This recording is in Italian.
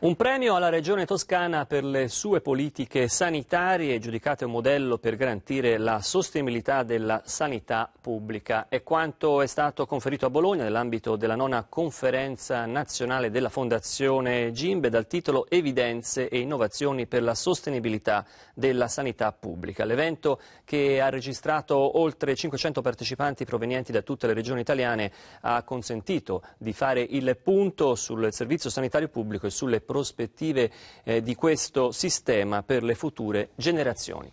Un premio alla Regione Toscana per le sue politiche sanitarie, giudicate un modello per garantire la sostenibilità della sanità pubblica. È quanto è stato conferito a Bologna nell'ambito della nona conferenza nazionale della Fondazione Gimbe dal titolo Evidenze e innovazioni per la sostenibilità della sanità pubblica. L'evento che ha registrato oltre 500 partecipanti provenienti da tutte le regioni italiane ha consentito di fare il punto sul servizio sanitario pubblico e sulle prospettive eh, di questo sistema per le future generazioni.